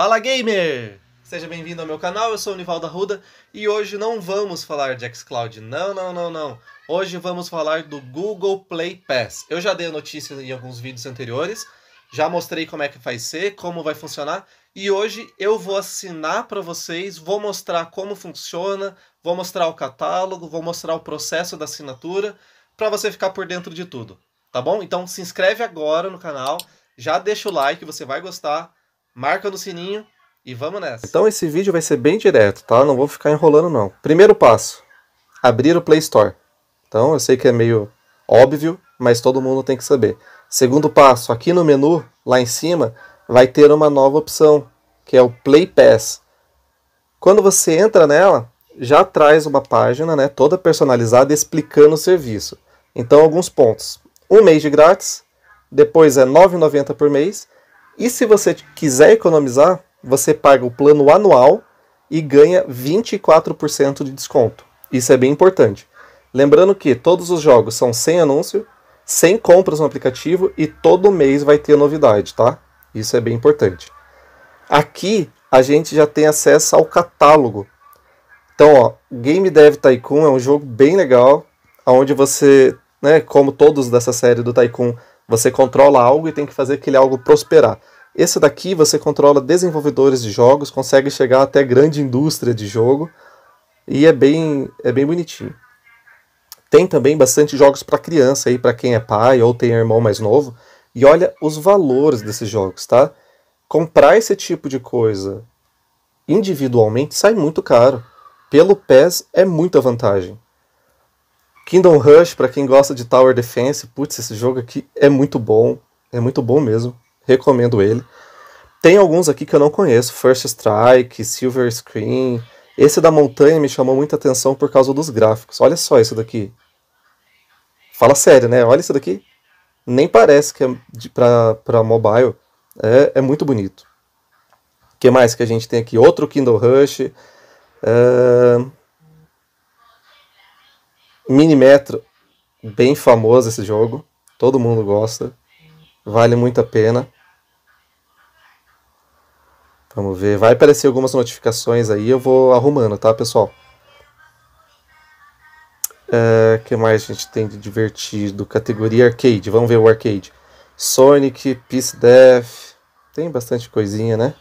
Fala gamer! Seja bem-vindo ao meu canal, eu sou o Nivaldo Arruda e hoje não vamos falar de xCloud, não, não, não, não. Hoje vamos falar do Google Play Pass. Eu já dei a notícia em alguns vídeos anteriores, já mostrei como é que vai ser, como vai funcionar e hoje eu vou assinar para vocês, vou mostrar como funciona, vou mostrar o catálogo, vou mostrar o processo da assinatura para você ficar por dentro de tudo, tá bom? Então se inscreve agora no canal, já deixa o like, você vai gostar marca no sininho e vamos nessa. Então esse vídeo vai ser bem direto, tá? Não vou ficar enrolando não. Primeiro passo, abrir o Play Store. Então eu sei que é meio óbvio, mas todo mundo tem que saber. Segundo passo, aqui no menu, lá em cima, vai ter uma nova opção, que é o Play Pass. Quando você entra nela, já traz uma página né, toda personalizada explicando o serviço. Então, alguns pontos. Um mês de grátis, depois é R$ 9,90 por mês, e se você quiser economizar, você paga o plano anual e ganha 24% de desconto. Isso é bem importante. Lembrando que todos os jogos são sem anúncio, sem compras no aplicativo e todo mês vai ter novidade, tá? Isso é bem importante. Aqui a gente já tem acesso ao catálogo. Então, ó, Game Dev Tycoon é um jogo bem legal, onde você, né, como todos dessa série do Tycoon, você controla algo e tem que fazer aquele algo prosperar. Esse daqui você controla desenvolvedores de jogos, consegue chegar até grande indústria de jogo e é bem, é bem bonitinho. Tem também bastante jogos para criança aí, para quem é pai ou tem irmão mais novo. E olha os valores desses jogos, tá? Comprar esse tipo de coisa individualmente sai muito caro. Pelo PES é muita vantagem. Kingdom Rush, para quem gosta de Tower Defense, putz, esse jogo aqui é muito bom. É muito bom mesmo recomendo ele. Tem alguns aqui que eu não conheço, First Strike, Silver Screen. Esse da montanha me chamou muita atenção por causa dos gráficos. Olha só isso daqui. Fala sério, né? Olha isso daqui. Nem parece que é para mobile. É, é muito bonito. O que mais que a gente tem aqui? Outro Kindle Rush. Uh... Mini Metro. Bem famoso esse jogo. Todo mundo gosta. Vale muito a pena. Vamos ver, vai aparecer algumas notificações aí, eu vou arrumando, tá, pessoal? O é, que mais a gente tem de divertido? Categoria arcade, vamos ver o arcade. Sonic, Peace Death, tem bastante coisinha, né?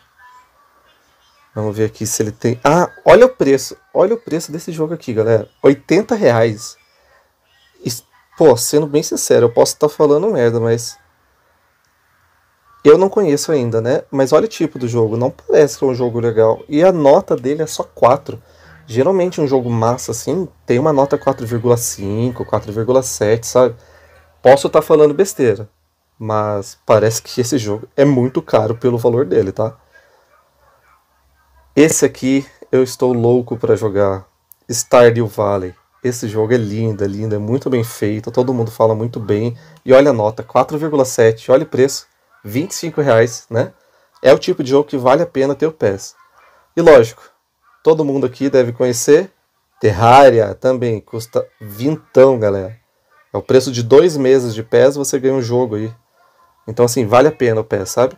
Vamos ver aqui se ele tem... Ah, olha o preço, olha o preço desse jogo aqui, galera. 80 reais. Pô, sendo bem sincero, eu posso estar tá falando merda, mas... Eu não conheço ainda, né? Mas olha o tipo do jogo, não parece que é um jogo legal. E a nota dele é só 4. Geralmente um jogo massa assim tem uma nota 4,5, 4,7, sabe? Posso estar tá falando besteira, mas parece que esse jogo é muito caro pelo valor dele, tá? Esse aqui eu estou louco para jogar. Stardew Valley. Esse jogo é lindo, é lindo, é muito bem feito, todo mundo fala muito bem. E olha a nota, 4,7, olha o preço. 25 reais, né? É o tipo de jogo que vale a pena ter o PES. E lógico, todo mundo aqui deve conhecer. Terraria também custa vintão, galera. É o preço de dois meses de PES, você ganha um jogo aí. Então, assim, vale a pena o PES, sabe?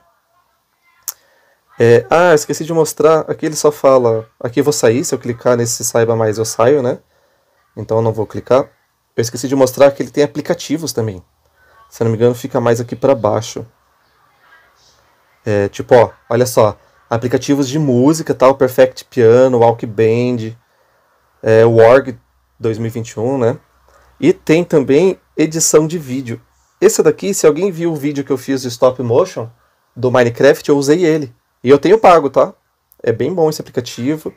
É, ah, esqueci de mostrar. Aqui ele só fala. Aqui eu vou sair. Se eu clicar nesse saiba mais, eu saio, né? Então eu não vou clicar. Eu esqueci de mostrar que ele tem aplicativos também. Se eu não me engano, fica mais aqui para baixo. É, tipo, ó, olha só, aplicativos de música, tal, tá? Perfect Piano, Walkband, é, Warg 2021, né? E tem também edição de vídeo. Esse daqui, se alguém viu o vídeo que eu fiz de stop motion do Minecraft, eu usei ele. E eu tenho pago, tá? É bem bom esse aplicativo.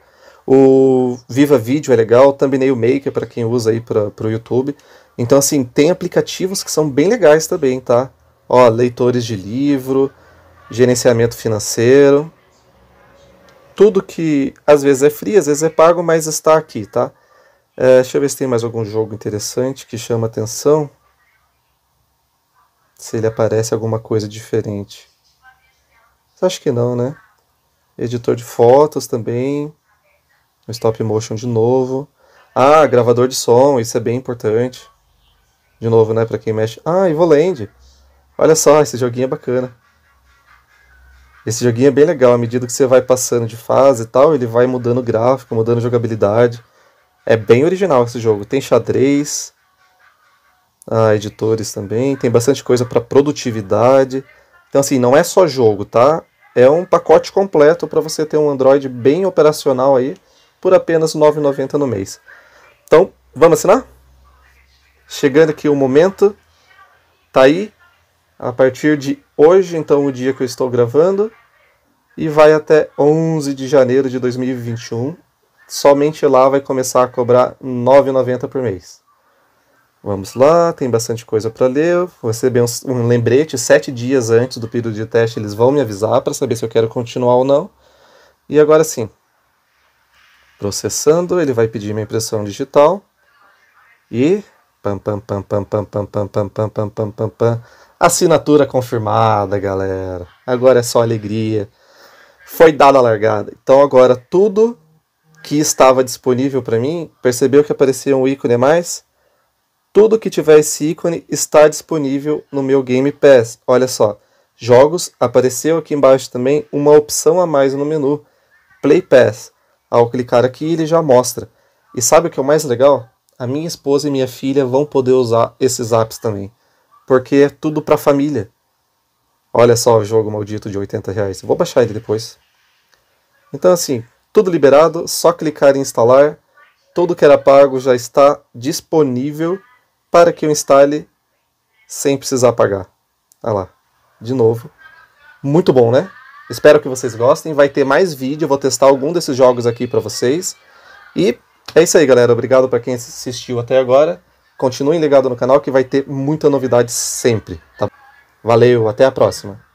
O Viva Vídeo é legal, Thumbnail Maker para quem usa aí para o YouTube. Então, assim, tem aplicativos que são bem legais também, tá? Ó, leitores de livro, gerenciamento financeiro, tudo que às vezes é free, às vezes é pago, mas está aqui, tá? É, deixa eu ver se tem mais algum jogo interessante que chama atenção. Se ele aparece alguma coisa diferente. Acho que não, né? Editor de fotos também. Stop motion de novo. Ah, gravador de som, isso é bem importante. De novo, né, para quem mexe. Ah, Evoland. Olha só, esse joguinho é bacana. Esse joguinho é bem legal, à medida que você vai passando de fase e tal, ele vai mudando o gráfico, mudando a jogabilidade. É bem original esse jogo. Tem xadrez, ah, editores também, tem bastante coisa para produtividade. Então, assim, não é só jogo, tá? É um pacote completo para você ter um Android bem operacional aí por apenas R$ 9,90 no mês. Então, vamos assinar? Chegando aqui o momento. Tá aí a partir de hoje, então, o dia que eu estou gravando, e vai até 11 de janeiro de 2021. Somente lá vai começar a cobrar R$ 9,90 por mês. Vamos lá, tem bastante coisa para ler. Você receber um, um, lembrete sete dias antes do período de teste. Eles vão me avisar para saber se eu quero continuar ou não. E agora sim, processando, ele vai pedir minha impressão digital. E. Pam, pam, pam, pam, pam, pam, pam, pam, pam, pam, pam, pam, pam. Assinatura confirmada, galera. Agora é só alegria. Foi dada a largada. Então agora tudo que estava disponível para mim, percebeu que aparecia um ícone mais? Tudo que tiver esse ícone está disponível no meu Game Pass. Olha só, jogos apareceu aqui embaixo também uma opção a mais no menu, Play Pass. Ao clicar aqui, ele já mostra. E sabe o que é o mais legal? A minha esposa e minha filha vão poder usar esses apps também porque é tudo para família. Olha só o jogo maldito de 80 reais. Vou baixar ele depois. Então, assim, tudo liberado, só clicar em instalar. Tudo que era pago já está disponível para que eu instale sem precisar pagar. Olha lá, de novo. Muito bom, né? Espero que vocês gostem. Vai ter mais vídeo, vou testar algum desses jogos aqui para vocês. E é isso aí, galera. Obrigado para quem assistiu até agora. Continuem ligados no canal que vai ter muita novidade sempre, tá? Valeu, até a próxima!